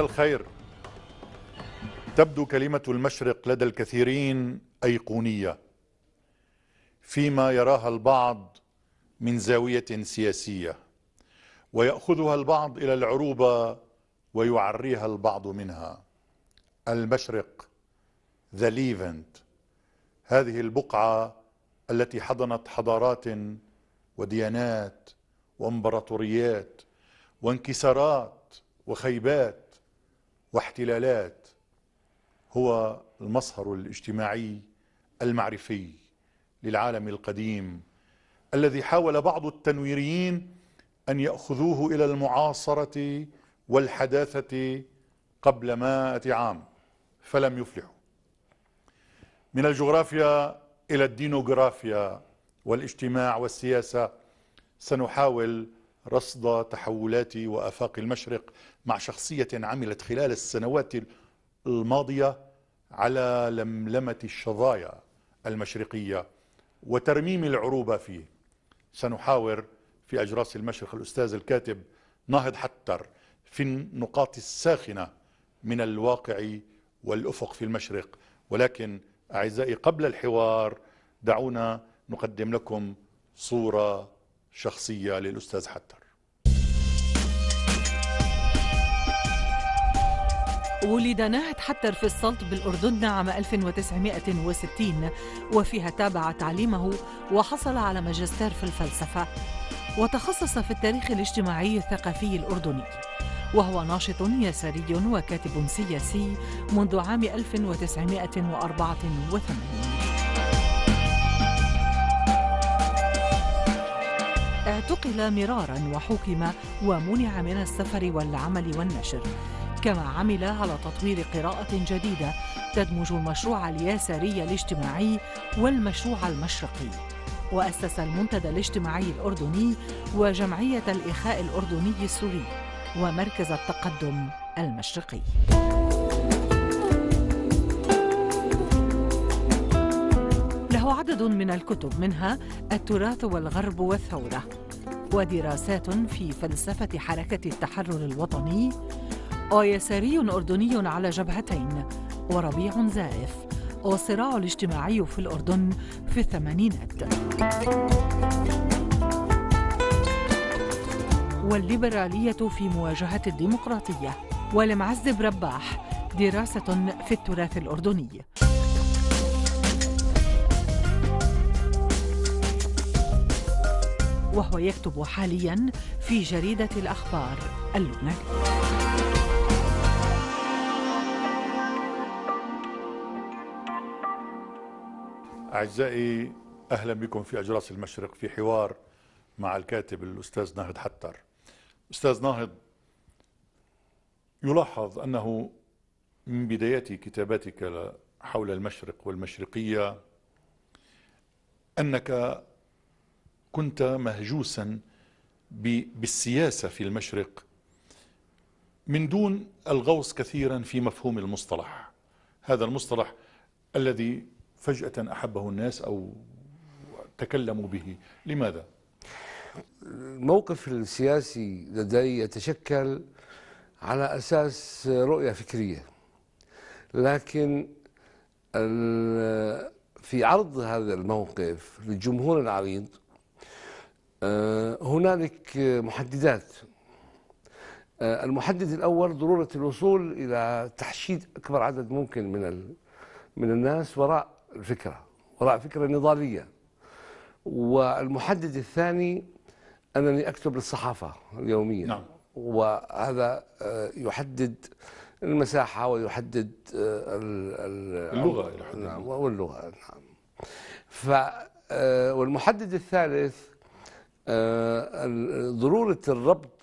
مساء الخير تبدو كلمة المشرق لدى الكثيرين أيقونية فيما يراها البعض من زاوية سياسية ويأخذها البعض إلى العروبة ويعريها البعض منها المشرق ذا ليفنت هذه البقعة التي حضنت حضارات وديانات وامبراطوريات وانكسارات وخيبات واحتلالات هو المصهر الاجتماعي المعرفي للعالم القديم الذي حاول بعض التنويريين أن يأخذوه إلى المعاصرة والحداثة قبل مائة عام فلم يفلحوا من الجغرافيا إلى الدينوغرافيا والاجتماع والسياسة سنحاول رصد تحولات وآفاق المشرق مع شخصية عملت خلال السنوات الماضية على لملمة الشظايا المشرقية وترميم العروبة فيه سنحاور في أجراس المشرق الأستاذ الكاتب ناهض حتر في النقاط الساخنة من الواقع والأفق في المشرق ولكن أعزائي قبل الحوار دعونا نقدم لكم صورة شخصية للأستاذ حتر ولد ناهد حتر في السلط بالأردن عام 1960 وفيها تابع تعليمه وحصل على ماجستير في الفلسفة وتخصص في التاريخ الاجتماعي الثقافي الأردني وهو ناشط يساري وكاتب سياسي منذ عام 1984 اعتقل مرارا وحكم ومنع من السفر والعمل والنشر كما عمل على تطوير قراءة جديدة تدمج المشروع اليساري الاجتماعي والمشروع المشرقي وأسس المنتدى الاجتماعي الأردني وجمعية الإخاء الأردني السوري ومركز التقدم المشرقي له عدد من الكتب منها التراث والغرب والثورة ودراسات في فلسفة حركة التحرر الوطني ويساري أردني على جبهتين وربيع زائف والصراع الاجتماعي في الأردن في الثمانينات والليبرالية في مواجهة الديمقراطية ولمعزب رباح دراسة في التراث الأردني وهو يكتب حاليا في جريدة الأخبار اللبنانية أعزائي أهلا بكم في أجراس المشرق في حوار مع الكاتب الأستاذ ناهد حتر أستاذ ناهد يلاحظ أنه من بدايات كتاباتك حول المشرق والمشرقية أنك كنت مهجوسا بالسياسة في المشرق من دون الغوص كثيرا في مفهوم المصطلح هذا المصطلح الذي فجأة أحبه الناس أو تكلموا به لماذا؟ الموقف السياسي لدي يتشكل على أساس رؤية فكرية لكن في عرض هذا الموقف للجمهور العريض آه، هنالك محددات آه، المحدد الأول ضرورة الوصول إلى تحشيد أكبر عدد ممكن من من الناس وراء فكرة وراء فكرة نضالية والمحدد الثاني أنني أكتب للصحافة اليومية نعم. وهذا آه، يحدد المساحة ويحدد آه، اللغة نعم واللغة نعم ف آه، والمحدد الثالث ضرورة الربط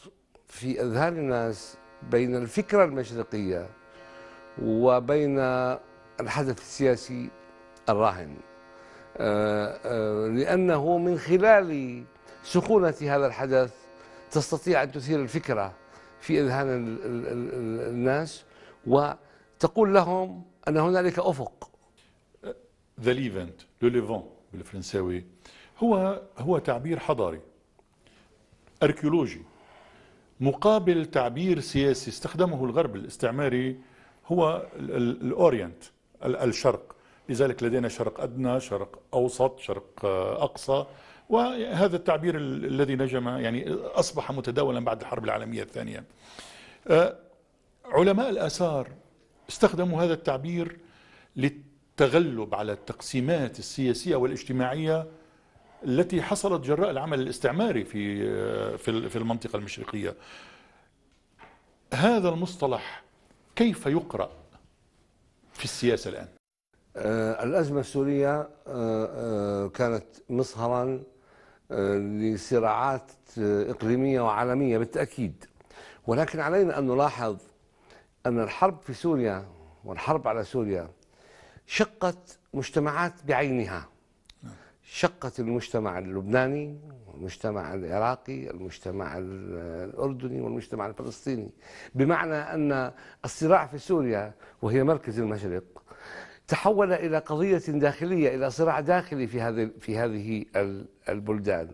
في أذهان الناس بين الفكرة المشرقية وبين الحدث السياسي الراهن آه، آه، لأنه من خلال سخونة هذا الحدث تستطيع أن تثير الفكرة في أذهان الناس وتقول لهم أن هنالك أفق ذا ليفنت لو ليفون بالفرنساوي هو هو تعبير حضاري اركيولوجي مقابل تعبير سياسي استخدمه الغرب الاستعماري هو الاورينت الشرق لذلك لدينا شرق أدنى شرق أوسط شرق آه، أقصى وهذا التعبير الذي نجم يعني أصبح متداولا بعد الحرب العالمية الثانية آه، علماء الآثار استخدموا هذا التعبير للتغلب على التقسيمات السياسية والاجتماعية التي حصلت جراء العمل الاستعماري في آه، في المنطقة المشرقية هذا المصطلح كيف يقرأ في السياسة الآن آه، الأزمة السورية آه، آه، كانت مصهرا لصراعات إقليمية وعالمية بالتأكيد ولكن علينا أن نلاحظ أن الحرب في سوريا والحرب على سوريا شقت مجتمعات بعينها شقت المجتمع اللبناني والمجتمع العراقي المجتمع الأردني والمجتمع الفلسطيني بمعنى أن الصراع في سوريا وهي مركز المشرق تحول إلى قضية داخلية إلى صراع داخلي في هذه في هذه البلدان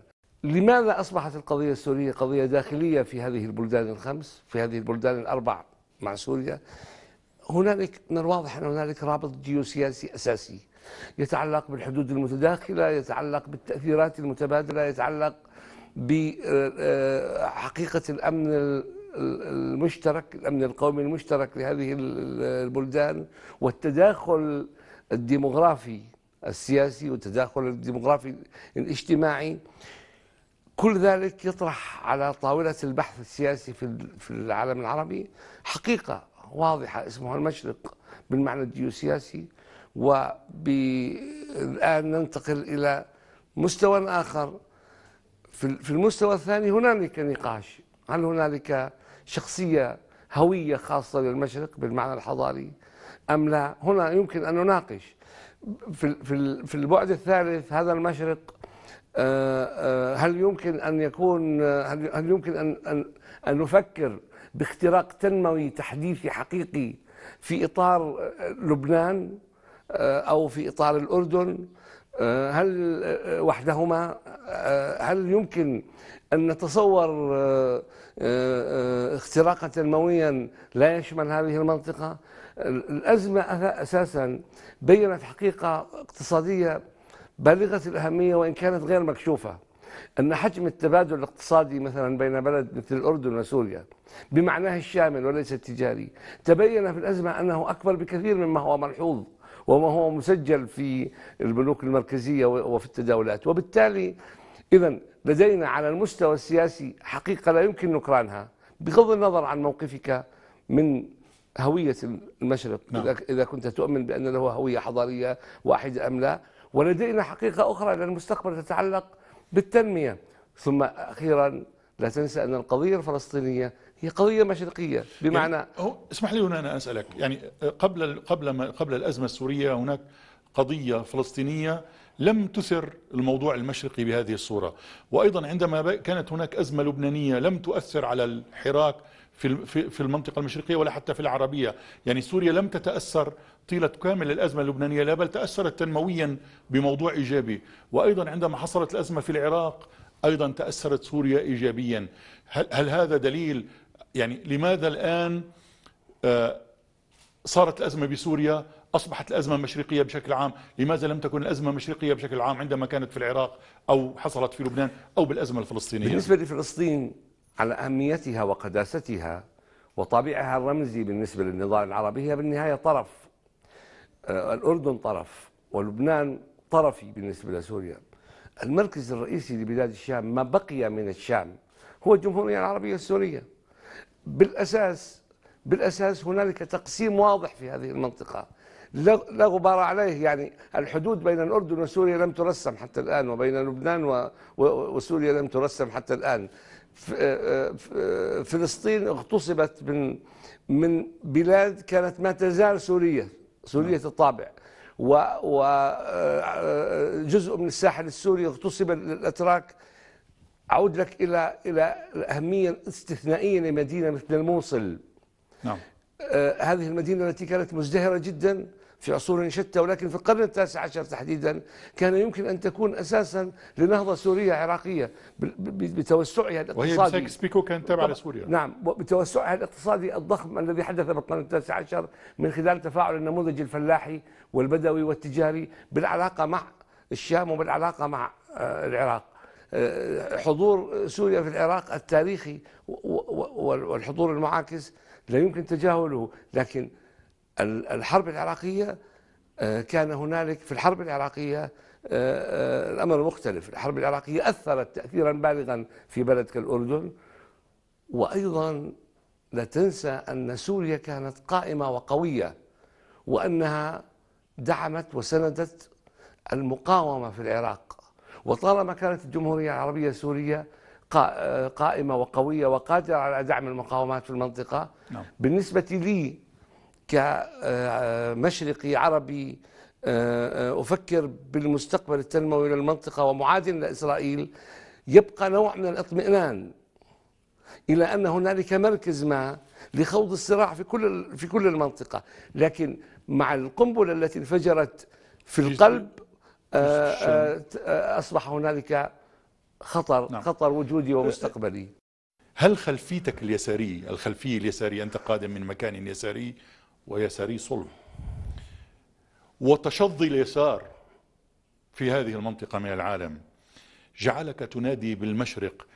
لماذا أصبحت القضية السورية قضية داخلية في هذه البلدان الخمس في هذه البلدان الأربع مع سوريا هنالك من الواضح أن هنالك رابط جيوسياسي أساسي يتعلق بالحدود المتداخلة يتعلق بالتأثيرات المتبادلة يتعلق بحقيقة آه، آه، الأمن المشترك الأمن القومي المشترك لهذه البلدان والتداخل الديمغرافي السياسي والتداخل الديمغرافي الاجتماعي كل ذلك يطرح على طاولة البحث السياسي في العالم العربي حقيقة واضحة اسمها المشرق بالمعنى الجيوسياسي والآن ننتقل إلى مستوى آخر في المستوى الثاني هنالك نقاش هل هنالك شخصية هوية خاصة للمشرق بالمعنى الحضاري أم لا هنا يمكن أن نناقش في في البعد الثالث هذا المشرق آه، آه، هل يمكن أن يكون آه، هل يمكن أن أن نفكر باختراق تنموي تحديثي حقيقي في إطار لبنان أو في إطار الأردن هل وحدهما هل يمكن أن نتصور آه، آه، اختراقا تنمويا لا يشمل هذه المنطقة الأزمة أساسا بينت حقيقة اقتصادية بالغة الأهمية وإن كانت غير مكشوفة أن حجم التبادل الاقتصادي مثلا بين بلد مثل الأردن وسوريا بمعناه الشامل وليس التجاري تبين في الأزمة أنه أكبر بكثير مما هو ملحوظ وما هو مسجل في البنوك المركزية وفي التداولات وبالتالي إذا لدينا على المستوى السياسي حقيقة لا يمكن نكرانها بغض النظر عن موقفك من هوية المشرق نعم. إذا كنت تؤمن بأن له هوية حضارية واحدة أم لا ولدينا حقيقة أخرى للمستقبل تتعلق بالتنمية ثم أخيرا لا تنسى أن القضية الفلسطينية هي قضية مشرقية بمعنى يعني اسمح لي هنا أنا أسألك يعني قبل قبل قبل الأزمة السورية هناك قضية فلسطينية لم تثر الموضوع المشرقي بهذه الصورة وأيضا عندما كانت هناك أزمة لبنانية لم تؤثر على الحراك في في المنطقة المشرقية ولا حتى في العربية يعني سوريا لم تتأثر طيلة كامل الأزمة اللبنانية لا بل تأثرت تنمويا بموضوع إيجابي وأيضا عندما حصلت الأزمة في العراق أيضا تأثرت سوريا إيجابيا هل, هل هذا دليل يعني لماذا الآن آه، صارت الأزمة بسوريا أصبحت الأزمة المشرقية بشكل عام لماذا لم تكن الأزمة المشرقية بشكل عام عندما كانت في العراق أو حصلت في لبنان أو بالأزمة الفلسطينية بالنسبة لفلسطين على أهميتها وقداستها وطابعها الرمزي بالنسبة للنضال العربي هي بالنهاية طرف آه، الأردن طرف ولبنان طرفي بالنسبة لسوريا المركز الرئيسي لبلاد الشام ما بقي من الشام هو الجمهورية العربية السورية بالأساس بالأساس هنالك تقسيم واضح في هذه المنطقة لا غبار عليه يعني الحدود بين الأردن وسوريا لم ترسم حتى الآن وبين لبنان وسوريا لم ترسم حتى الآن آه، آه، فلسطين اغتصبت من من بلاد كانت ما تزال سورية سورية نعم. الطابع وجزء آه، من الساحل السوري اغتصب الأتراك أعود لك إلى إلى الأهمية الاستثنائية لمدينة مثل الموصل نعم. هذه المدينة التي كانت مزدهرة جدا في عصور شتى ولكن في القرن التاسع عشر تحديدا كان يمكن أن تكون أساسا لنهضة سورية عراقية بتوسعها الاقتصادي وهي بسايكس بيكو كانت تابعة لسوريا نعم بتوسعها الاقتصادي الضخم الذي حدث بالقرن التاسع عشر من خلال تفاعل النموذج الفلاحي والبدوي والتجاري بالعلاقة مع الشام وبالعلاقة مع آه، العراق آه، حضور سوريا في العراق التاريخي والحضور المعاكس لا يمكن تجاهله لكن الحرب العراقية آه، كان هنالك في الحرب العراقية آه، آه، الأمر مختلف الحرب العراقية أثرت تأثيرا بالغا في بلد كالأردن وأيضا لا تنسى أن سوريا كانت قائمة وقوية وأنها دعمت وسندت المقاومة في العراق وطالما كانت الجمهورية العربية السورية قائمة وقوية وقادرة على دعم المقاومات في المنطقة نعم. بالنسبة لي كمشرقي عربي آه، آه، أفكر بالمستقبل التنموي للمنطقة ومعادن لإسرائيل يبقى نوع من الاطمئنان إلى أن هنالك مركز ما لخوض الصراع في كل في كل المنطقة لكن مع القنبلة التي انفجرت في القلب آه، أصبح هنالك خطر نعم. خطر وجودي ومستقبلي هل خلفيتك اليسارية الخلفية اليسارية أنت قادم من مكان يساري ويساري صلب وتشظي اليسار في هذه المنطقة من العالم جعلك تنادي بالمشرق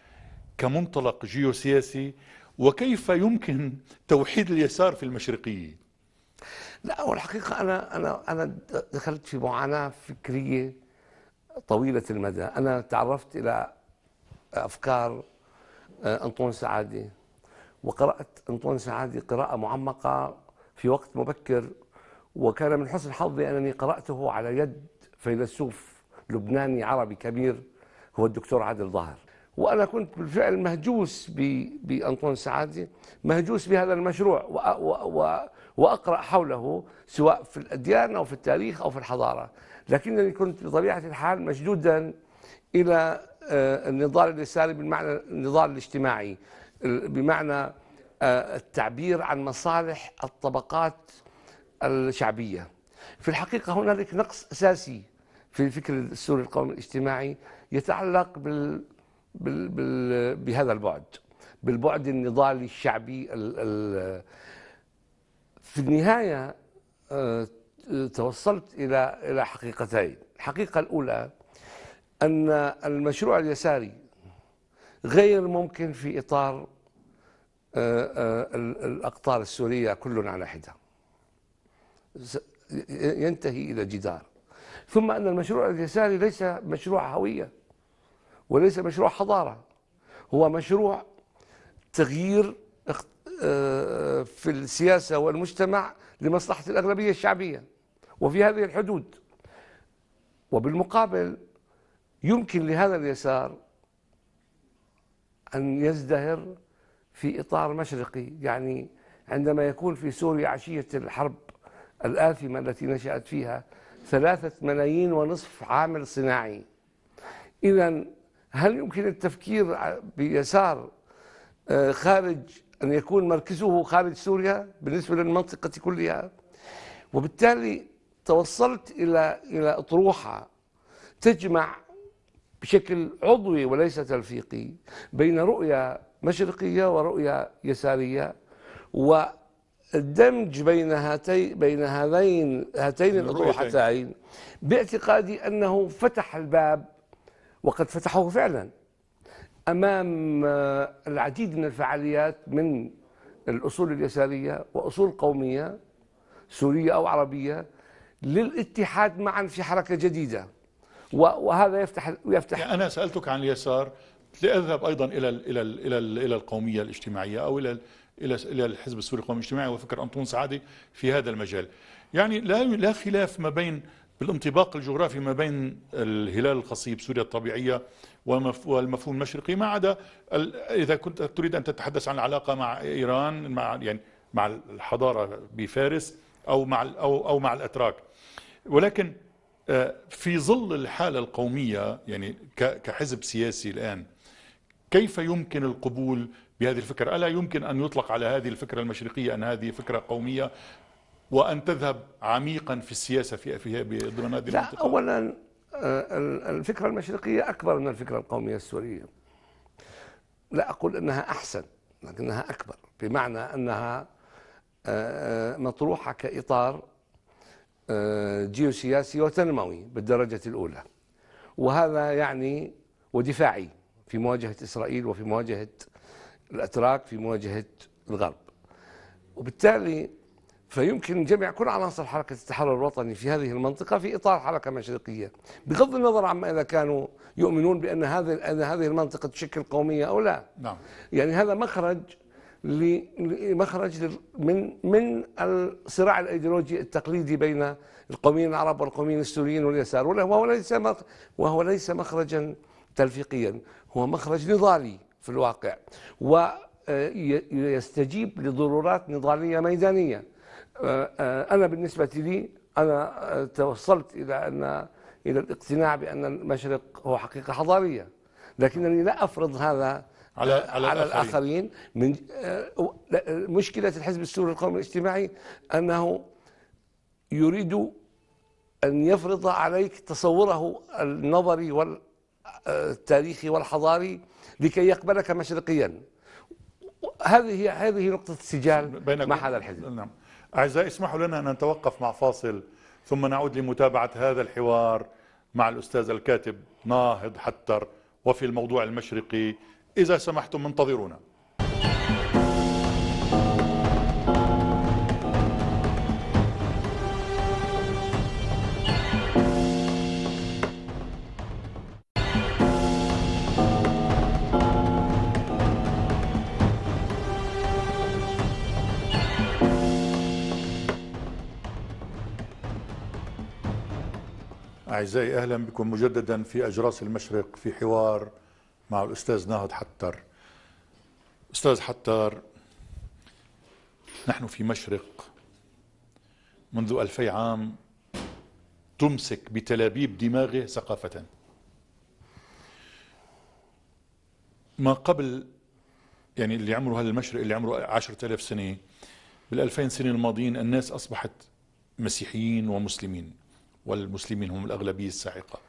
كمنطلق جيوسياسي وكيف يمكن توحيد اليسار في البشرقية لا والحقيقة أنا أنا أنا دخلت في معاناة فكرية طويلة المدى أنا تعرفت إلى أفكار آه، أنطون سعادة وقرأت أنطون سعادة قراءة معمقة في وقت مبكر وكان من حسن حظي أنني قرأته على يد فيلسوف لبناني عربي كبير هو الدكتور عادل ظاهر وأنا كنت بالفعل مهجوس بأنطون سعادي مهجوس بهذا المشروع وأقرأ حوله سواء في الأديان أو في التاريخ أو في الحضارة لكنني كنت بطبيعة الحال مشدودا إلى آه، النضال اليساري بالمعنى النضال الاجتماعي بمعنى آه، التعبير عن مصالح الطبقات الشعبية في الحقيقة هنالك نقص أساسي في الفكر السوري القومي الاجتماعي يتعلق بال... بال... بال... بهذا البعد بالبعد النضالي الشعبي ال... ال... في النهاية آه، توصلت إلى إلى حقيقتين الحقيقة الأولى أن المشروع اليساري غير ممكن في إطار آه، آه، الأقطار السورية كل على حدة ينتهي إلى جدار ثم أن المشروع اليساري ليس مشروع هوية وليس مشروع حضارة هو مشروع تغيير آه، في السياسة والمجتمع لمصلحة الأغلبية الشعبية وفي هذه الحدود وبالمقابل يمكن لهذا اليسار أن يزدهر في إطار مشرقي يعني عندما يكون في سوريا عشية الحرب الآثمة التي نشأت فيها ثلاثة ملايين ونصف عامل صناعي إذا هل يمكن التفكير بيسار آه، خارج أن يكون مركزه خارج سوريا بالنسبة للمنطقة كلها وبالتالي توصلت إلى إلى أطروحة تجمع بشكل عضوي وليس تلفيقي بين رؤية مشرقية ورؤية يسارية والدمج بين هاتي بين هذين هاتين الأطروحتين باعتقادي أنه فتح الباب وقد فتحه فعلا أمام آه، العديد من الفعاليات من الأصول اليسارية وأصول قومية سورية أو عربية للاتحاد معا في حركة جديدة وهذا يفتح يفتح يعني انا سالتك عن اليسار لأذهب أيضا إلى إلى إلى إلى القومية الاجتماعية أو إلى إلى إلى الحزب السوري القومي الاجتماعي وفكر أنطون سعادة في هذا المجال. يعني لا لا خلاف ما بين بالانطباق الجغرافي ما بين الهلال الخصيب سوريا الطبيعية والمفهوم المشرقي ما عدا إذا كنت تريد أن تتحدث عن العلاقة مع إيران مع يعني مع الحضارة بفارس أو مع أو أو مع الأتراك ولكن آه، في ظل الحالة القومية يعني كحزب سياسي الآن كيف يمكن القبول بهذه الفكرة ألا يمكن أن يطلق على هذه الفكرة المشرقية أن هذه فكرة قومية وأن تذهب عميقا في السياسة في فيها ضمن هذه لا المنطقة أولا آه، الفكرة المشرقية أكبر من الفكرة القومية السورية لا أقول أنها أحسن لكنها أكبر بمعنى أنها آه، آه، مطروحة كإطار جيوسياسي وتنموي بالدرجة الأولى وهذا يعني ودفاعي في مواجهة إسرائيل وفي مواجهة الأتراك في مواجهة الغرب وبالتالي فيمكن جمع كل عناصر حركة التحرر الوطني في هذه المنطقة في إطار حركة مشرقية بغض النظر عما إذا كانوا يؤمنون بأن هذه أن هذه المنطقة تشكل قومية أو لا نعم. يعني هذا مخرج لمخرج من من الصراع الايديولوجي التقليدي بين القوميين العرب والقوميين السوريين واليسار وهو ليس وهو ليس مخرجا تلفيقيا هو مخرج نضالي في الواقع ويستجيب آه، لضرورات نضالية ميدانية آه، آه، أنا بالنسبة لي أنا توصلت إلى أن إلى الاقتناع بأن المشرق هو حقيقة حضارية لكنني لا أفرض هذا على على, على الآخرين. الآخرين من مشكلة الحزب السوري القومي الاجتماعي أنه يريد أن يفرض عليك تصوره النظري وال التاريخي والحضاري لكي يقبلك مشرقيا هذه هذه نقطة السجال مع هذا الحزب نعم أعزائي اسمحوا لنا أن نتوقف مع فاصل ثم نعود لمتابعة هذا الحوار مع الأستاذ الكاتب ناهض حتر وفي الموضوع المشرقي إذا سمحتم انتظرونا أعزائي أهلا بكم مجددا في أجراس المشرق في حوار مع الأستاذ ناهد حتر أستاذ حتر نحن في مشرق منذ ألفي عام تمسك بتلابيب دماغه ثقافة ما قبل يعني اللي عمره هذا المشرق اللي عمره عشرة آلاف سنة بالألفين سنة الماضيين الناس أصبحت مسيحيين ومسلمين والمسلمين هم الأغلبية الساحقة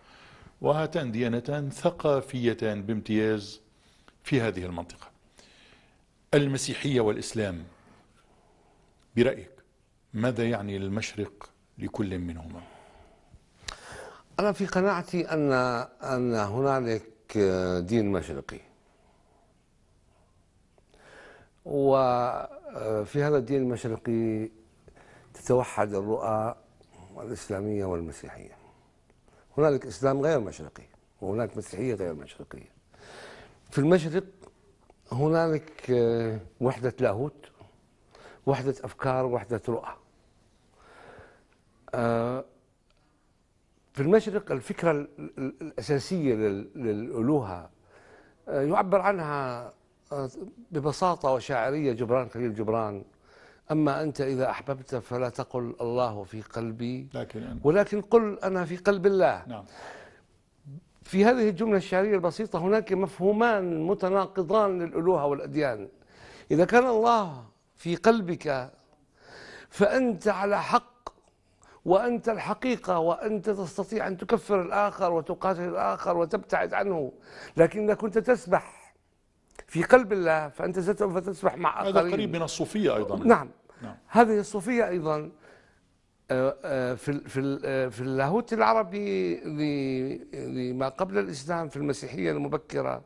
وهاتان ديانتان ثقافيتان بامتياز في هذه المنطقة المسيحية والإسلام برأيك ماذا يعني المشرق لكل منهما أنا في قناعتي أن أن هنالك دين مشرقي وفي هذا الدين المشرقي تتوحد الرؤى الإسلامية والمسيحية هنالك إسلام غير مشرقي وهناك مسيحية غير مشرقية في المشرق هنالك آه، وحدة لاهوت وحدة أفكار وحدة رؤى آه، في المشرق الفكرة الأساسية للألوهة آه، يعبر عنها ببساطة وشاعرية جبران خليل جبران أما أنت إذا أحببت فلا تقل الله في قلبي لكن أنا ولكن قل أنا في قلب الله نعم في هذه الجملة الشعرية البسيطة هناك مفهومان متناقضان للألوهة والأديان إذا كان الله في قلبك فأنت على حق وأنت الحقيقة وأنت تستطيع أن تكفر الآخر وتقاتل الآخر وتبتعد عنه لكنك كنت تسبح في قلب الله فأنت سوف تسبح مع أقارين هذا قريب من الصوفية أيضا نعم, نعم. هذه الصوفية أيضا آه، آه، في في آه، في اللاهوت العربي لما قبل الاسلام في المسيحيه المبكره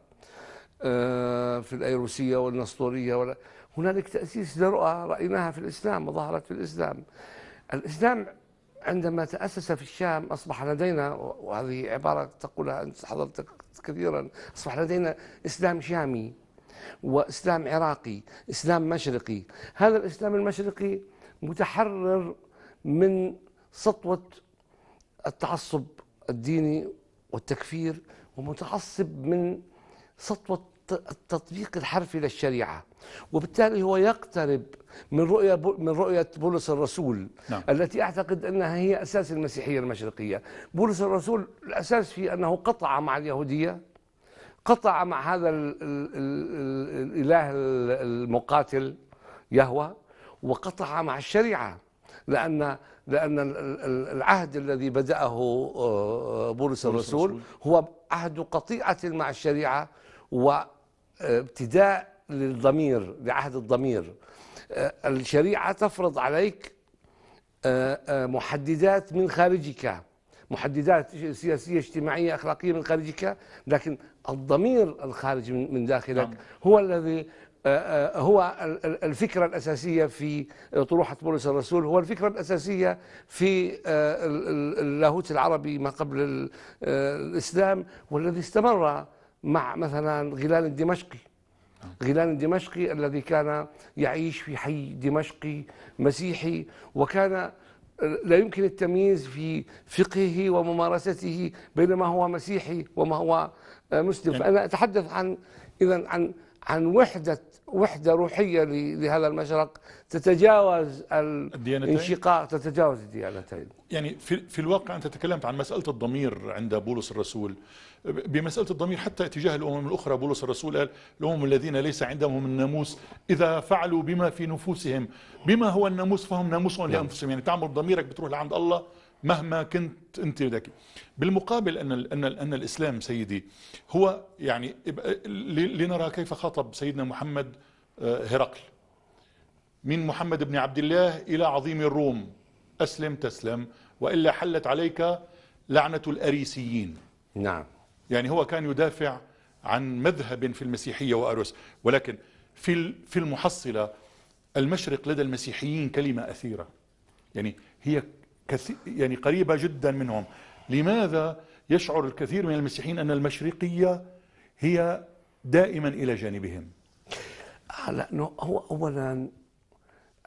في الايروسيه والنسطوريه هنالك تاسيس لرؤى رايناها في الاسلام وظهرت في الاسلام. الاسلام عندما تاسس في الشام اصبح لدينا وهذه عباره تقولها انت حضرتك كثيرا اصبح لدينا اسلام شامي واسلام عراقي اسلام مشرقي هذا الاسلام المشرقي متحرر من سطوه التعصب الديني والتكفير ومتعصب من سطوه التطبيق الحرفي للشريعه وبالتالي هو يقترب من رؤية من رؤية بولس الرسول نعم. التي أعتقد أنها هي أساس المسيحية المشرقية بولس الرسول الأساس في أنه قطع مع اليهودية قطع مع هذا الإله المقاتل يهوى وقطع مع الشريعة لأن لأن العهد الذي بدأه آه، بولس الرسول هو عهد قطيعة مع الشريعة وابتداء للضمير لعهد الضمير آه، الشريعة تفرض عليك آه، محددات من خارجك محددات سياسية اجتماعية أخلاقية من خارجك لكن الضمير الخارج من داخلك نعم. هو الذي آه، آه، هو الفكرة الأساسية في طروحة بولس الرسول هو الفكرة الأساسية في آه، اللاهوت العربي ما قبل الإسلام والذي استمر مع مثلا غلال الدمشقي غلال الدمشقي الذي كان يعيش في حي دمشقي مسيحي وكان لا يمكن التمييز في فقهه وممارسته بين ما هو مسيحي وما هو آه، مسلم يعني فأنا أتحدث عن إذا عن عن وحدة وحدة روحية لهذا المشرق تتجاوز الانشقاق تتجاوز الديانتين يعني في, في الواقع أنت تكلمت عن مسألة الضمير عند بولس الرسول بمسألة الضمير حتى اتجاه الأمم الأخرى بولس الرسول قال الأمم الذين ليس عندهم الناموس إذا فعلوا بما في نفوسهم بما هو الناموس فهم ناموس لأنفسهم نعم. يعني تعمل ضميرك بتروح لعند الله مهما كنت انت ذكي بالمقابل ان ان ان الاسلام سيدي هو يعني لنرى كيف خاطب سيدنا محمد آه، هرقل من محمد بن عبد الله الى عظيم الروم اسلم تسلم والا حلت عليك لعنه الاريسيين نعم يعني هو كان يدافع عن مذهب في المسيحية وأروس ولكن في في المحصلة المشرق لدى المسيحيين كلمة أثيرة يعني هي كثير يعني قريبة جدا منهم لماذا يشعر الكثير من المسيحيين أن المشرقية هي دائما إلى جانبهم آه، لأنه هو أولا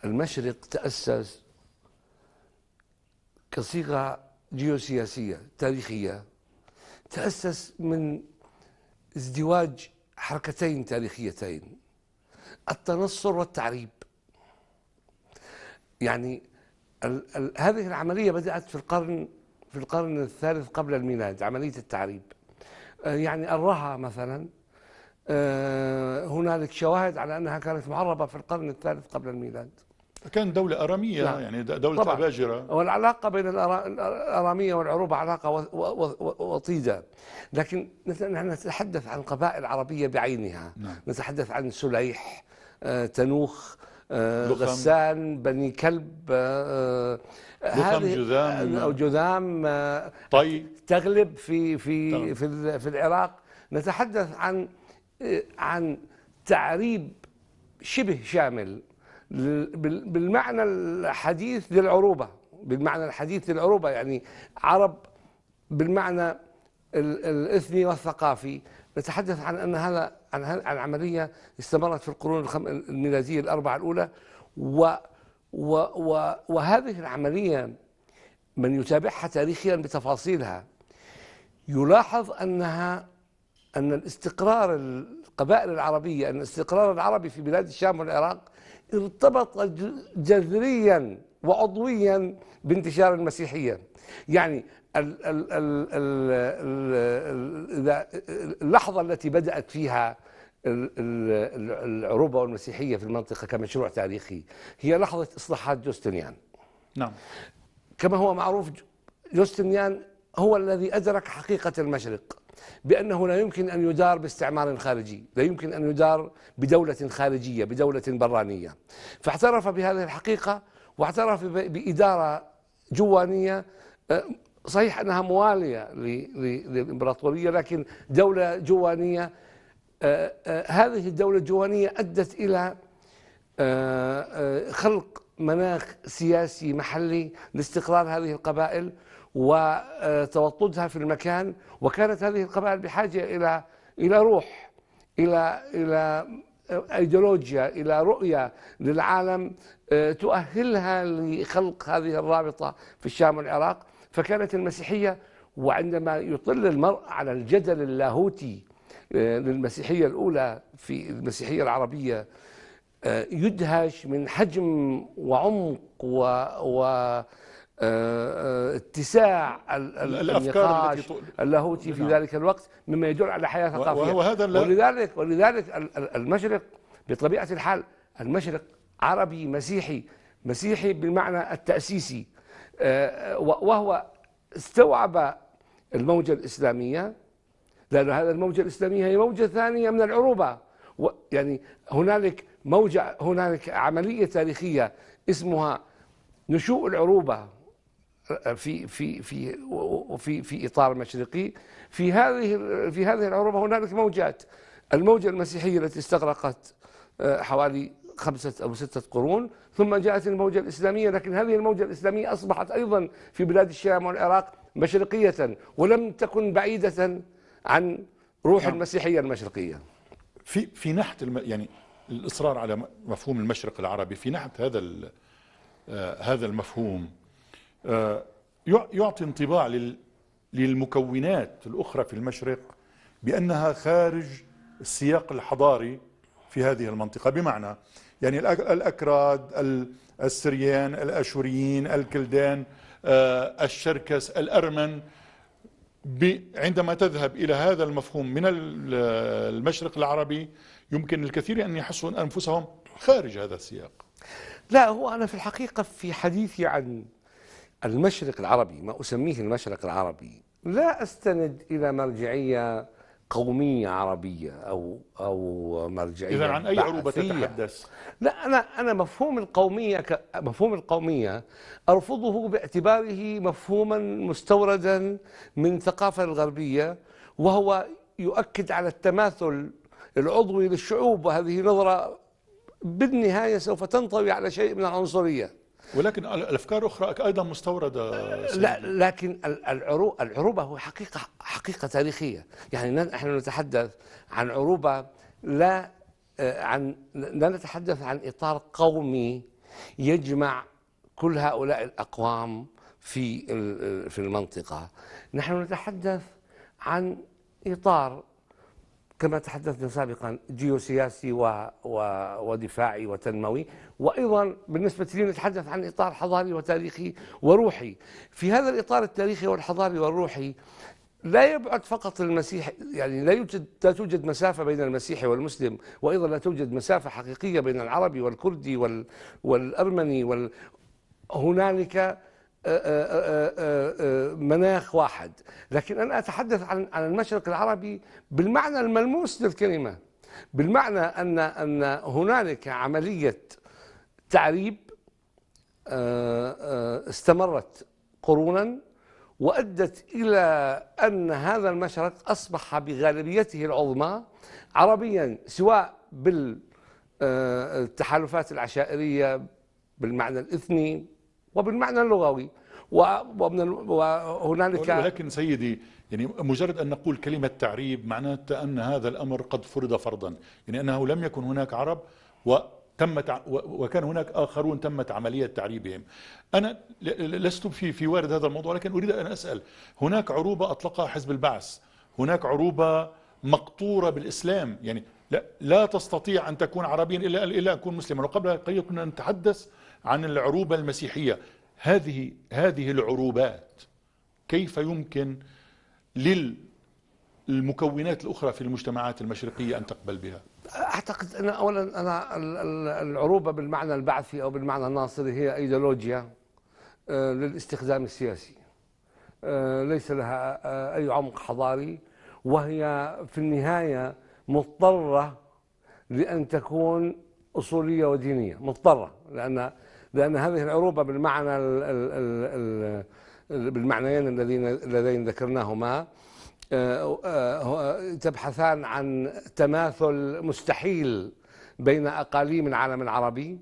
المشرق تأسس كصيغة جيوسياسية تاريخية تأسس من ازدواج حركتين تاريخيتين التنصر والتعريب يعني ال ال هذه العملية بدأت في القرن في القرن الثالث قبل الميلاد عملية التعريب آه، يعني الرها مثلا آه، هنالك شواهد على أنها كانت معربة في القرن الثالث قبل الميلاد كان دولة أرامية نعم. يعني دولة طبعا. أباجرة والعلاقة بين الأرامية والعروبة علاقة وطيدة لكن نحن نتحدث عن قبائل عربية بعينها نعم. نتحدث عن سليح آه، تنوخ آه، غسان بني كلب آه، لخم جذام أو جذام طي تغلب في في في, في العراق نتحدث عن عن تعريب شبه شامل بالمعنى الحديث للعروبة بالمعنى الحديث للعروبة يعني عرب بالمعنى الإثني والثقافي نتحدث عن أن هذا عن, عن عملية استمرت في القرون الميلادية الأربعة الأولى و و و وهذه العملية من يتابعها تاريخيا بتفاصيلها يلاحظ أنها أن الاستقرار القبائل العربية أن الاستقرار العربي في بلاد الشام والعراق ارتبط جذريا وعضويا بانتشار المسيحيه يعني اللحظه التي بدات فيها العروبه والمسيحيه في المنطقه كمشروع تاريخي هي لحظه اصلاحات جوستنيان نعم كما هو معروف جوستنيان هو الذي ادرك حقيقه المشرق بأنه لا يمكن أن يدار باستعمار خارجي لا يمكن أن يدار بدولة خارجية بدولة برانية فاعترف بهذه الحقيقة واعترف بإدارة جوانية آه، صحيح أنها موالية للإمبراطورية لكن دولة جوانية آه، آه، هذه الدولة الجوانية أدت إلى خلق مناخ سياسي محلي لاستقرار هذه القبائل وتوطدها في المكان وكانت هذه القبائل بحاجة إلى إلى روح إلى إلى ايديولوجيا الى رؤيه للعالم آه، تؤهلها لخلق هذه الرابطه في الشام والعراق فكانت المسيحيه وعندما يطل المرء على الجدل اللاهوتي آه، للمسيحيه الاولى في المسيحيه العربيه آه، يدهش من حجم وعمق و, و... آه، آه، اتساع الافكار التي اللاهوتي في نعم. ذلك الوقت مما يدل على حياه ثقافيه وهذا ولذلك ولذلك المشرق بطبيعه الحال المشرق عربي مسيحي مسيحي بالمعنى التاسيسي آه، وهو استوعب الموجه الاسلاميه لان هذا الموجه الاسلاميه هي موجه ثانيه من العروبه يعني هنالك موجه هنالك عمليه تاريخيه اسمها نشوء العروبه في في في في في اطار مشرقي في هذه في هذه العروبه هنالك موجات الموجه المسيحيه التي استغرقت آه، حوالي خمسة أو ستة قرون ثم جاءت الموجة الإسلامية لكن هذه الموجة الإسلامية أصبحت أيضا في بلاد الشام والعراق مشرقية ولم تكن بعيدة عن روح نعم. المسيحية المشرقية في في نحت الم... يعني الإصرار على مفهوم المشرق العربي في نحت هذا آه، هذا المفهوم آه، يعطي انطباع للمكونات الأخرى في المشرق بأنها خارج السياق الحضاري في هذه المنطقة بمعنى يعني الأكراد السريان الأشوريين الكلدان آه، الشركس الأرمن عندما تذهب إلى هذا المفهوم من المشرق العربي يمكن الكثير أن يحسوا أنفسهم خارج هذا السياق لا هو أنا في الحقيقة في حديثي عن المشرق العربي ما أسميه المشرق العربي لا أستند إلى مرجعية قومية عربية أو أو مرجعية إذا عن أي عروبة تتحدث؟ لا أنا أنا مفهوم القومية مفهوم القومية أرفضه باعتباره مفهوما مستوردا من الثقافة الغربية وهو يؤكد على التماثل العضوي للشعوب وهذه نظرة بالنهاية سوف تنطوي على شيء من العنصرية ولكن الافكار اخرى ايضا مستورده لا لكن العروبه هو حقيقه حقيقه تاريخيه يعني نحن نتحدث عن عروبه لا آه، عن لا نتحدث عن اطار قومي يجمع كل هؤلاء الاقوام في في المنطقه نحن نتحدث عن اطار كما تحدثنا سابقا جيوسياسي و... و... ودفاعي وتنموي وايضا بالنسبه لي نتحدث عن اطار حضاري وتاريخي وروحي في هذا الاطار التاريخي والحضاري والروحي لا يبعد فقط المسيح يعني لا يوجد لا توجد مسافه بين المسيح والمسلم وايضا لا توجد مسافه حقيقيه بين العربي والكردي وال والارمني وال هنالك آه، آه، آه، مناخ واحد لكن أنا أتحدث عن عن المشرق العربي بالمعنى الملموس للكلمة بالمعنى أن أن هنالك عملية تعريب استمرت قرونا وأدت إلى أن هذا المشرق أصبح بغالبيته العظمى عربيا سواء بالتحالفات العشائرية بالمعنى الإثني وبالمعنى اللغوي ومن وهنالك ولكن سيدي يعني مجرد ان نقول كلمه تعريب معناته ان هذا الامر قد فرض فرضا يعني انه لم يكن هناك عرب وتم وكان هناك اخرون تمت عمليه تعريبهم انا لست في في وارد هذا الموضوع لكن اريد ان اسال هناك عروبه اطلقها حزب البعث هناك عروبه مقطوره بالاسلام يعني لا, لا تستطيع ان تكون عربيا الا الا تكون مسلما وقبل قليل كنا نتحدث عن العروبة المسيحية هذه هذه العروبات كيف يمكن للمكونات الأخرى في المجتمعات المشرقية أن تقبل بها أعتقد أن أولا أنا العروبة بالمعنى البعثي أو بالمعنى الناصري هي أيديولوجيا آه، للاستخدام السياسي آه، ليس لها آه، أي عمق حضاري وهي في النهاية مضطرة لأن تكون أصولية ودينية مضطرة لأن لأن هذه العروبة بالمعنى بالمعنيين الذين اللذين ذكرناهما آه، آه، تبحثان عن تماثل مستحيل بين أقاليم العالم العربي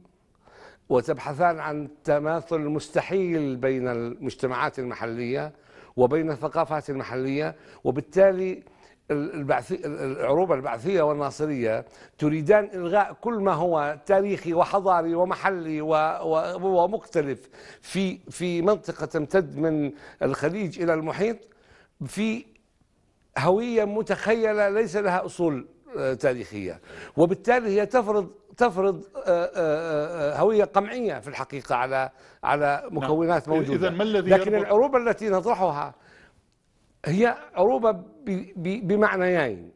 وتبحثان عن تماثل مستحيل بين المجتمعات المحلية وبين الثقافات المحلية وبالتالي البعثي العروبة البعثية والناصرية تريدان إلغاء كل ما هو تاريخي وحضاري ومحلي ومختلف في في منطقة تمتد من الخليج إلى المحيط في هوية متخيلة ليس لها أصول آه، تاريخية وبالتالي هي تفرض تفرض آه، آه، هوية قمعية في الحقيقة على على نعم. مكونات موجودة إذا ما الذي لكن العروبة التي نطرحها هي عروبة بمعنيين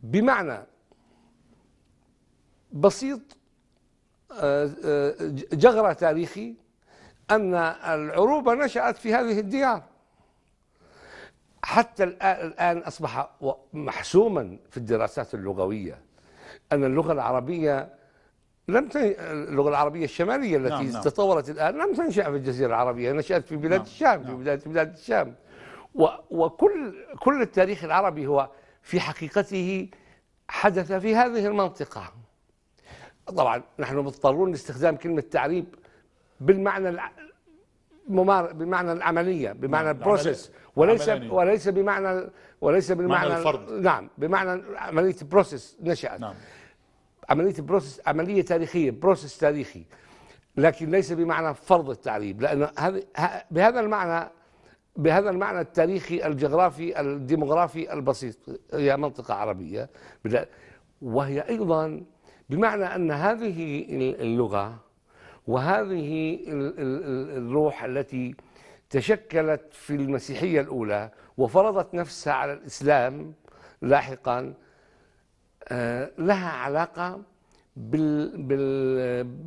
بمعنى بسيط آه، آه، جغرة تاريخي أن العروبة نشأت في هذه الديار حتى الآن أصبح محسوما في الدراسات اللغوية أن اللغة العربية لم تن... اللغة العربية الشمالية التي نعم, نعم. تطورت الآن لم تنشأ في الجزيرة العربية نشأت في بلاد نعم الشام نعم في بلاد بلاد الشام وكل كل التاريخ العربي هو في حقيقته حدث في هذه المنطقة طبعا نحن مضطرون لاستخدام كلمة تعريب بالمعنى الممار... بمعنى العمليه بمعنى البروسيس نعم، وليس وليس بمعنى وليس بمعنى الفرد نعم بمعنى عمليه بروسيس نشات نعم. عمليه بروسيس عمليه تاريخيه بروسيس تاريخي لكن ليس بمعنى فرض التعريب لان هذا بهذا المعنى بهذا المعنى التاريخي الجغرافي الديموغرافي البسيط هي منطقة عربية وهي أيضا بمعنى أن هذه اللغة وهذه الروح التي تشكلت في المسيحية الأولى وفرضت نفسها على الإسلام لاحقا آه، لها علاقة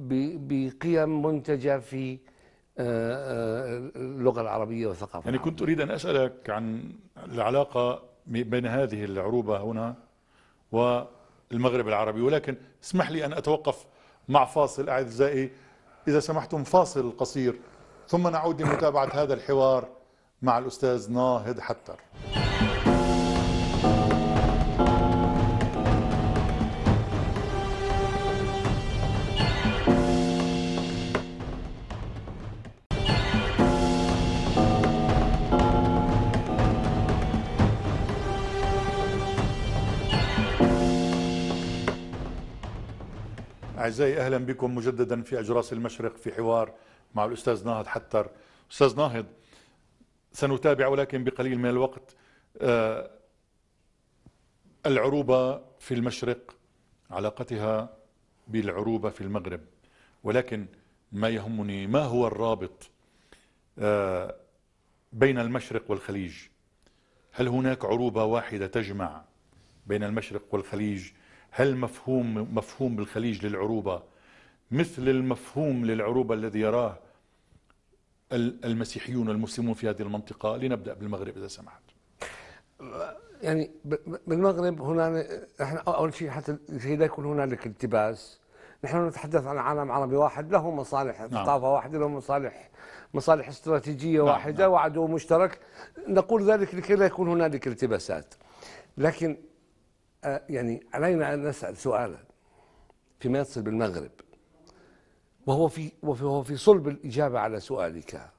بقيم منتجة في آه، آه، اللغة العربية والثقافة يعني العربية. كنت أريد أن أسألك عن العلاقة بين هذه العروبة هنا والمغرب العربي ولكن اسمح لي أن أتوقف مع فاصل أعزائي إذا سمحتم فاصل قصير ثم نعود لمتابعة هذا الحوار مع الأستاذ ناهد حتر أعزائي أهلا بكم مجددا في أجراس المشرق في حوار مع الأستاذ ناهض حتر أستاذ ناهض سنتابع ولكن بقليل من الوقت آه، العروبة في المشرق علاقتها بالعروبة في المغرب ولكن ما يهمني ما هو الرابط آه، بين المشرق والخليج هل هناك عروبة واحدة تجمع بين المشرق والخليج هل مفهوم مفهوم بالخليج للعروبة مثل المفهوم للعروبة الذي يراه المسيحيون والمسلمون في هذه المنطقة لنبدأ بالمغرب إذا سمحت يعني بالمغرب هنا نحن أول شيء حتى لا يكون هنالك التباس نحن نتحدث عن عالم عربي واحد له مصالح ثقافة نعم. واحدة له مصالح مصالح استراتيجية نعم. واحدة نعم. وعدو مشترك نقول ذلك لكي لا يكون هنالك التباسات لكن يعني علينا أن نسأل سؤالا فيما يتصل بالمغرب وهو في وهو في صلب الإجابة على سؤالك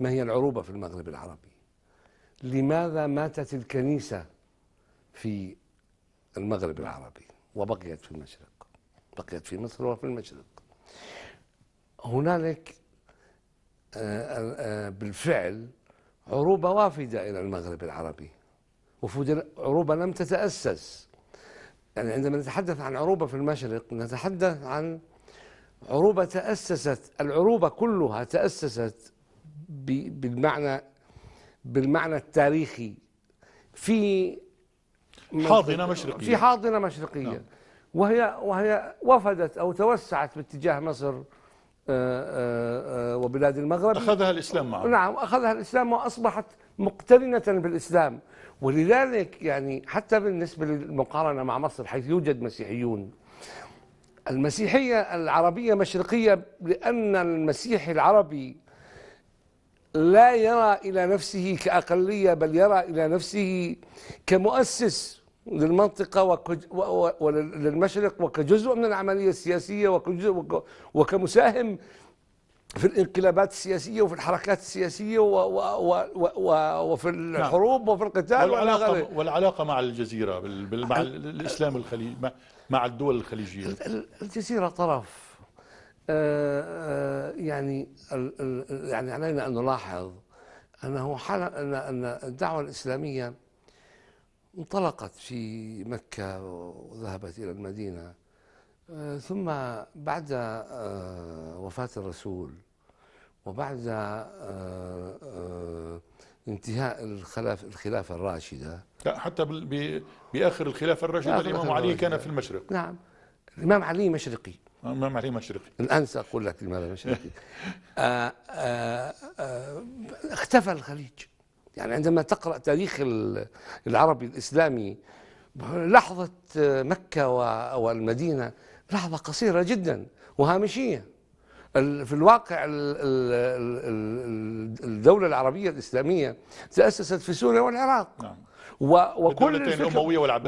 ما هي العروبة في المغرب العربي لماذا ماتت الكنيسة في المغرب العربي وبقيت في المشرق بقيت في مصر وفي المشرق هنالك بالفعل عروبة وافدة إلى المغرب العربي وفود عروبة لم تتأسس يعني عندما نتحدث عن عروبة في المشرق نتحدث عن عروبة تأسست العروبة كلها تأسست بالمعنى بالمعنى التاريخي في حاضنة مشرقية في حاضنة مشرقية نعم. وهي وهي وفدت أو توسعت باتجاه مصر آه، آه، آه، وبلاد المغرب أخذها الإسلام معه نعم أخذها الإسلام وأصبحت مقترنة بالإسلام ولذلك يعني حتى بالنسبة للمقارنة مع مصر حيث يوجد مسيحيون المسيحية العربية مشرقية لأن المسيحي العربي لا يرى إلى نفسه كأقلية بل يرى إلى نفسه كمؤسس للمنطقة وللمشرق وكجزء من العملية السياسية وكمساهم في الانقلابات السياسية وفي الحركات السياسية و و و و وفي نعم. الحروب وفي القتال والعلاقة, والعلاقة مع الجزيرة مع الإسلام الخليج مع الدول الخليجية الجزيرة طرف آه، آه، يعني يعني علينا أن نلاحظ أنه حال أن أن الدعوة الإسلامية انطلقت في مكة وذهبت إلى المدينة ثم بعد آه، وفاة الرسول وبعد آه، آه، انتهاء الخلاف الخلافة الراشدة لا حتى بآخر الخلافة الراشدة الإمام علي كان في المشرق نعم الإمام علي مشرقي الإمام علي مشرقي الآن سأقول لك لماذا مشرقي اختفى الخليج يعني عندما تقرأ تاريخ العربي الإسلامي لحظة مكة والمدينة لحظة قصيرة جدا وهامشية في الواقع الدولة العربية الإسلامية تأسست في سوريا والعراق نعم. وكل الفكر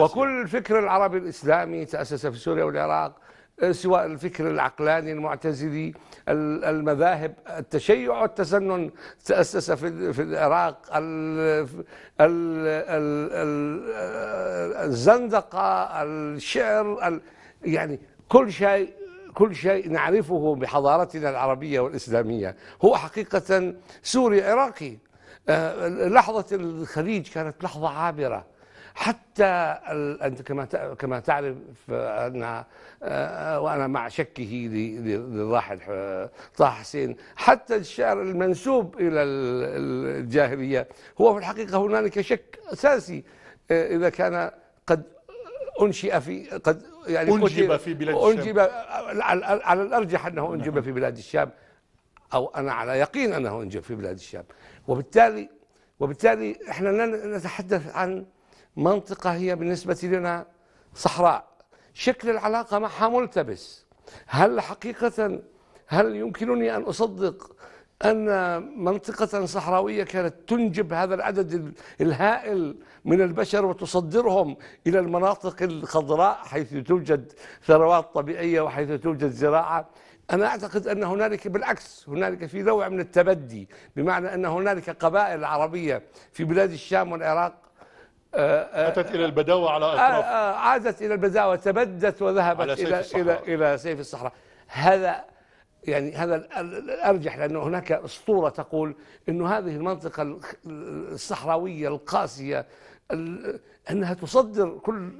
وكل الفكر العربي الإسلامي تأسس في سوريا والعراق آه، سواء الفكر العقلاني المعتزلي المذاهب التشيع والتسنن تأسس في العراق آه، الزندقة الشعر يعني كل شيء كل شيء نعرفه بحضارتنا العربية والإسلامية هو حقيقة سوري عراقي آه، لحظة الخليج كانت لحظة عابرة حتى انت كما كما تعرف آه، ان آه، وانا مع شكه للراحل طه حسين حتى الشعر المنسوب الى الجاهليه هو في الحقيقه هنالك شك اساسي اذا كان قد انشئ في قد يعني أنجب في بلاد الشام أنجب على الأرجح أنه أنجب نعم. في بلاد الشام أو أنا على يقين أنه أنجب في بلاد الشام وبالتالي وبالتالي احنا نتحدث عن منطقة هي بالنسبة لنا صحراء شكل العلاقة معها ملتبس هل حقيقة هل يمكنني أن أصدق أن منطقة صحراوية كانت تنجب هذا العدد الهائل من البشر وتصدرهم إلى المناطق الخضراء حيث توجد ثروات طبيعية وحيث توجد زراعة أنا أعتقد أن هنالك بالعكس هنالك في نوع من التبدي بمعنى أن هنالك قبائل عربية في بلاد الشام والعراق آه، آه، أتت إلى البداوة على آه، أطراف عادت إلى البداوة تبدت وذهبت إلى, إلى, إلى سيف الصحراء هذا يعني هذا الارجح لانه هناك اسطوره تقول انه هذه المنطقه الصحراويه القاسيه انها تصدر كل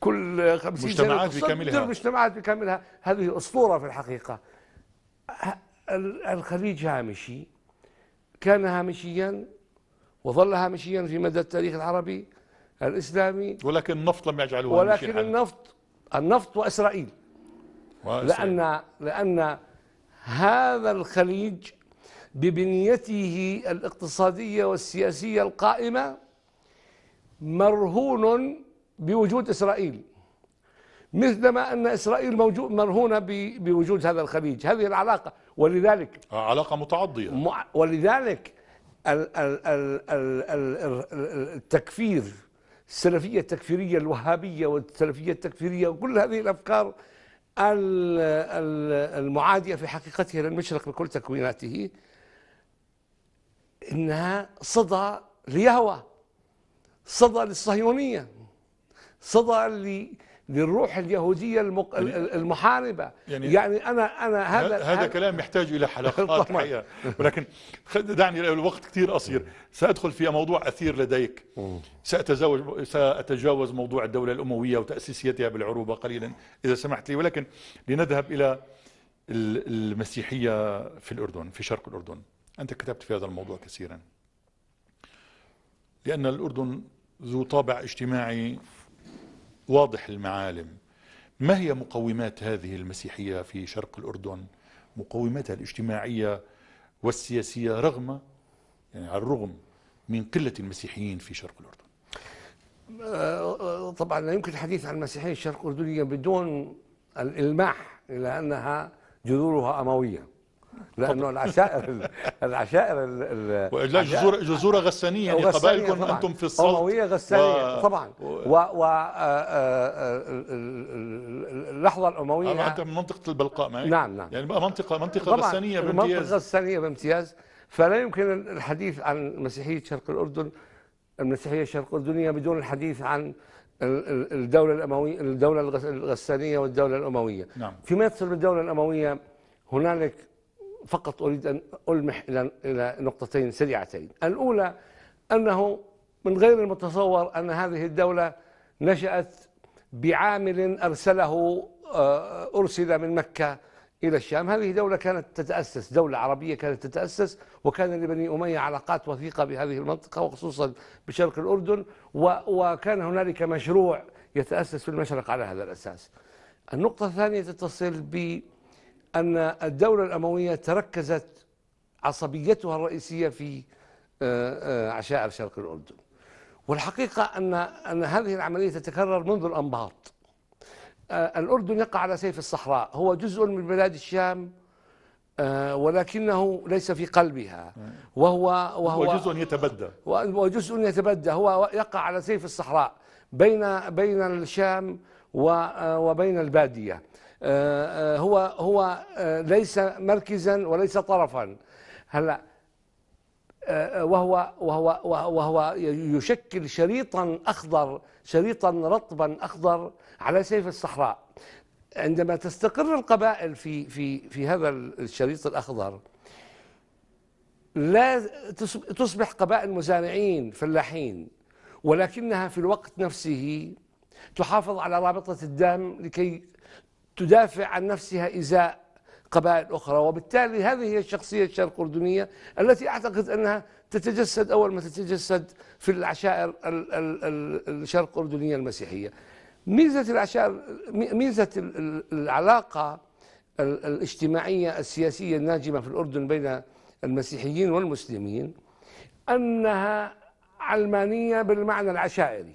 كل 50 مجتمعات سنه بكاملها مجتمعات بكاملها هذه اسطوره في الحقيقه الخليج هامشي كان هامشيا وظل هامشيا في مدى التاريخ العربي الاسلامي ولكن النفط لم يجعله ولكن النفط النفط واسرائيل وإسرائيل. لان لان هذا الخليج ببنيته الاقتصاديه والسياسيه القائمه مرهون بوجود إسرائيل مثلما أن إسرائيل موجود مرهونة بوجود هذا الخليج هذه العلاقة ولذلك آه، علاقة متعضية ولذلك التكفير السلفية التكفيرية الوهابية والسلفية التكفيرية وكل هذه الأفكار المعادية في حقيقتها للمشرق بكل تكويناته إنها صدى ليهوى صدى للصهيونية صدى للروح اليهودية يعني المحاربة يعني, يعني أنا أنا هذا هذا, هذا كلام يحتاج إلى حلقات حقيقة ولكن دعني الوقت كثير قصير سأدخل في موضوع أثير لديك سأتزوج سأتجاوز موضوع الدولة الأموية وتأسيسيتها بالعروبة قليلا إذا سمحت لي ولكن لنذهب إلى المسيحية في الأردن في شرق الأردن أنت كتبت في هذا الموضوع كثيرا لأن الأردن ذو طابع اجتماعي واضح المعالم ما هي مقومات هذه المسيحية في شرق الأردن مقوماتها الاجتماعية والسياسية رغم يعني على الرغم من قلة المسيحيين في شرق الأردن آه، طبعا لا يمكن الحديث عن المسيحية الشرق الأردنية بدون الإلماح إلى أنها جذورها أموية لانه العشائر العشائر لا جزر جزر غسانيه يعني قبائلكم انتم في الصلت امويه غسانيه و... طبعا و, و... آه، آه، آه، الامويه انت يعني. من منطقه البلقاء ما هي؟ نعم نعم يعني بقى منطقه منطقه غسانيه بامتياز منطقه غسانيه بامتياز فلا يمكن الحديث عن مسيحيه شرق الاردن المسيحيه الشرق الاردنيه بدون الحديث عن الدولة الأموية الدولة الغسانية والدولة الأموية نعم. فيما يتصل بالدولة الأموية هنالك فقط أريد أن ألمح إلى نقطتين سريعتين الأولى أنه من غير المتصور أن هذه الدولة نشأت بعامل أرسله آه، أرسل من مكة إلى الشام هذه دولة كانت تتأسس دولة عربية كانت تتأسس وكان لبني أمية علاقات وثيقة بهذه المنطقة وخصوصا بشرق الأردن وكان هنالك مشروع يتأسس في المشرق على هذا الأساس النقطة الثانية تتصل ب أن الدولة الأموية تركزت عصبيتها الرئيسية في آه، آه، عشائر شرق الأردن والحقيقة أن أن هذه العملية تتكرر منذ الأنباط آه، الأردن يقع على سيف الصحراء هو جزء من بلاد الشام ولكنه ليس في قلبها وهو وهو جزء يتبدى وجزء يتبدى هو يقع على سيف الصحراء بين بين الشام وبين الباديه آه، آه، هو هو آه، ليس مركزا وليس طرفا هلا وهو وهو وهو يشكل شريطا اخضر شريطا رطبا اخضر على سيف الصحراء عندما تستقر القبائل في في في هذا الشريط الاخضر لا تصبح قبائل مزارعين فلاحين ولكنها في الوقت نفسه تحافظ على رابطه الدم لكي تدافع عن نفسها إزاء قبائل أخرى وبالتالي هذه هي الشخصية الشرق أردنية التي أعتقد أنها تتجسد أول ما تتجسد في العشائر الشرق أردنية المسيحية ميزة العشائر ميزة العلاقة الاجتماعية السياسية الناجمة في الأردن بين المسيحيين والمسلمين أنها علمانية بالمعنى العشائري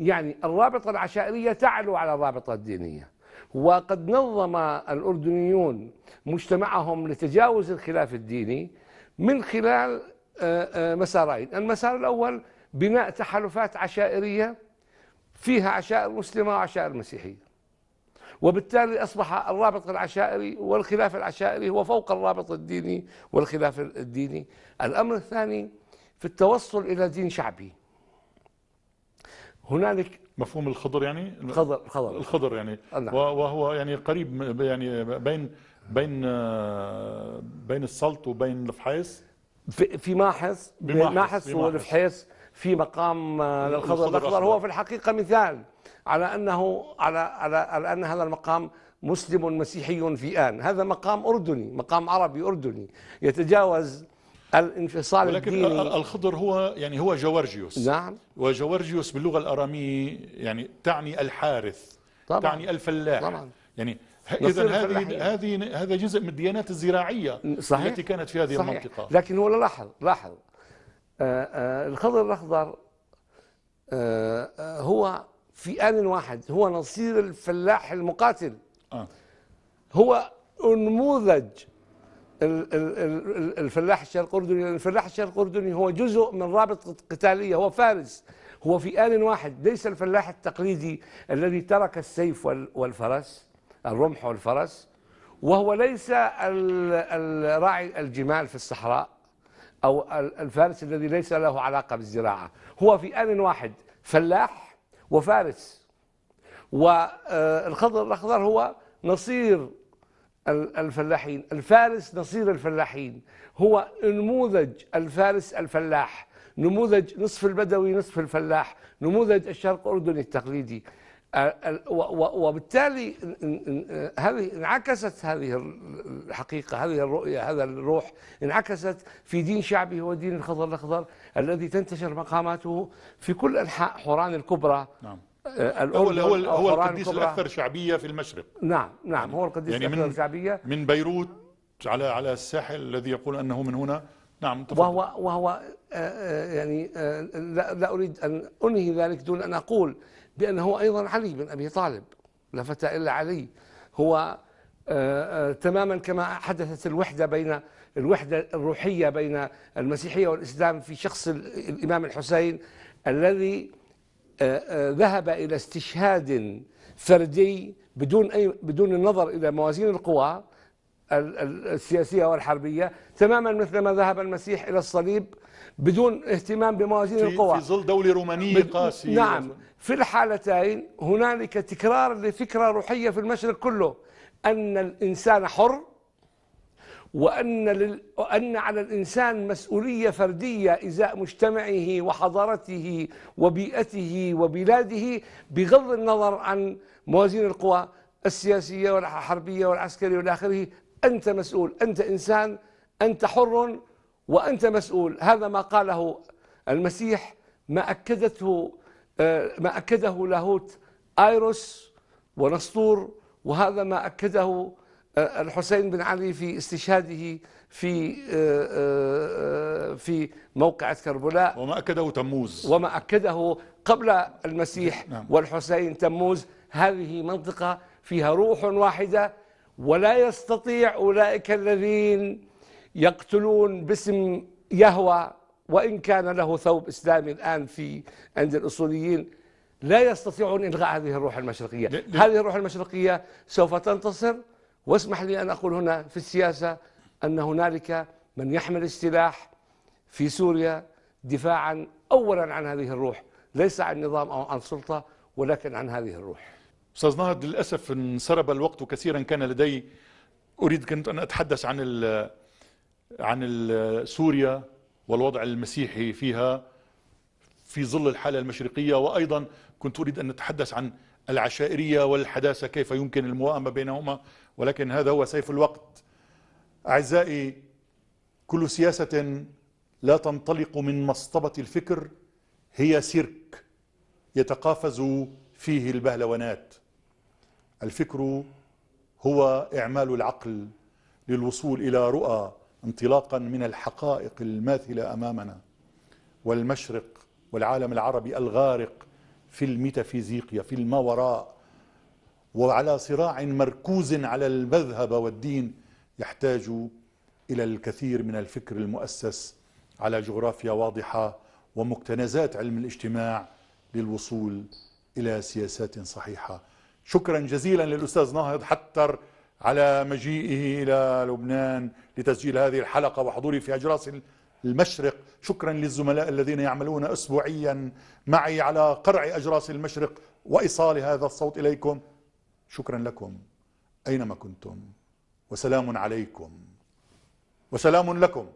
يعني الرابطة العشائرية تعلو على الرابطة الدينية وقد نظم الأردنيون مجتمعهم لتجاوز الخلاف الديني من خلال آه، آه، مسارين المسار الأول بناء تحالفات عشائرية فيها عشائر مسلمة وعشائر مسيحية وبالتالي أصبح الرابط العشائري والخلاف العشائري هو فوق الرابط الديني والخلاف الديني الأمر الثاني في التوصل إلى دين شعبي هنالك مفهوم الخضر يعني الخضر الخضر الخضر يعني آه، نعم. وهو يعني قريب يعني بين بين آه، بين السلط وبين الفحيص في, في ماحص بماحص والفحيص في مقام آه، للخضر الاخضر هو في الحقيقه مثال على انه على على, على ان هذا المقام مسلم مسيحي في آن هذا مقام أردني مقام عربي أردني يتجاوز الانفصال ولكن الديني الخضر هو يعني هو جورجيوس نعم وجورجيوس باللغة الأرامية يعني تعني الحارث طبعا تعني الفلاح طبعا يعني اذا هذه هذه هذا جزء من الديانات الزراعيه صحيح التي كانت في هذه صحيح المنطقه لكن هو لاحظ لاحظ آه، آه، الخضر الاخضر آه، هو في ان واحد هو نصير الفلاح المقاتل آه. هو انموذج الفلاح الشرق الاردني الفلاح الشرق الاردني هو جزء من رابطه قتاليه هو فارس هو في آن واحد ليس الفلاح التقليدي الذي ترك السيف والفرس الرمح والفرس وهو ليس الراعي الجمال في الصحراء أو الفارس الذي ليس له علاقة بالزراعة هو في آن واحد فلاح وفارس والخضر آه، الأخضر هو نصير الفلاحين الفارس نصير الفلاحين هو نموذج الفارس الفلاح نموذج نصف البدوي نصف الفلاح نموذج الشرق الأردني التقليدي وبالتالي هذه انعكست هذه الحقيقة هذه الرؤية هذا الروح انعكست في دين شعبي هو دين الخضر الأخضر الذي تنتشر مقاماته في كل أنحاء حوران الكبرى نعم. الأردن هو هو, القديس الاكثر شعبيه في المشرق نعم نعم هو القديس يعني الاكثر من شعبيه من بيروت على على الساحل الذي يقول انه من هنا نعم تفضل وهو وهو آه، آه، يعني آه، لا, لا اريد ان انهي ذلك دون ان اقول بانه ايضا علي بن ابي طالب لا فتى الا علي هو تماما كما حدثت الوحده بين الوحده الروحيه بين المسيحيه والاسلام في شخص الامام الحسين الذي آه، آه، ذهب إلى استشهاد فردي بدون أي بدون النظر إلى موازين القوى السياسية والحربية تماما مثل ما ذهب المسيح إلى الصليب بدون اهتمام بموازين في القوى في ظل دولة رومانية قاسية نعم في الحالتين هنالك تكرار لفكرة روحية في المشرق كله أن الإنسان حر وأن, لل... وأن على الإنسان مسؤولية فردية إزاء مجتمعه وحضارته وبيئته وبلاده بغض النظر عن موازين القوى السياسية والحربية والعسكرية والى آخره أنت مسؤول أنت إنسان أنت حر وأنت مسؤول هذا ما قاله المسيح ما أكدته آه، ما أكده لاهوت آيروس ونسطور وهذا ما أكده آه، الحسين بن علي في استشهاده في آه، آه، في موقعة كربلاء وما أكده تموز وما أكده قبل المسيح نعم. والحسين تموز هذه منطقة فيها روح واحدة ولا يستطيع أولئك الذين يقتلون باسم يهوى وإن كان له ثوب إسلامي الآن في عند الأصوليين لا يستطيعون إلغاء هذه الروح المشرقية هذه الروح المشرقية سوف تنتصر واسمح لي أن أقول هنا في السياسة أن هنالك من يحمل السلاح في سوريا دفاعا أولا عن هذه الروح ليس عن نظام أو عن سلطة ولكن عن هذه الروح أستاذ نهد للأسف انسرب الوقت كثيرا كان لدي أريد كنت أن أتحدث عن ال عن ال سوريا والوضع المسيحي فيها في ظل الحالة المشرقية وأيضا كنت أريد أن اتحدث عن العشائرية والحداثة كيف يمكن المواءمة بينهما ولكن هذا هو سيف الوقت أعزائي كل سياسة لا تنطلق من مصطبة الفكر هي سيرك يتقافز فيه البهلوانات الفكر هو إعمال العقل للوصول إلى رؤى انطلاقا من الحقائق الماثلة أمامنا والمشرق والعالم العربي الغارق في الميتافيزيقيا في الماوراء وعلى صراع مركوز على المذهب والدين يحتاج الى الكثير من الفكر المؤسس على جغرافيا واضحه ومكتنزات علم الاجتماع للوصول الى سياسات صحيحه. شكرا جزيلا للاستاذ ناهض حتر على مجيئه الى لبنان لتسجيل هذه الحلقه وحضوره في اجراس المشرق، شكرا للزملاء الذين يعملون اسبوعيا معي على قرع اجراس المشرق وايصال هذا الصوت اليكم. شكرا لكم أينما كنتم وسلام عليكم وسلام لكم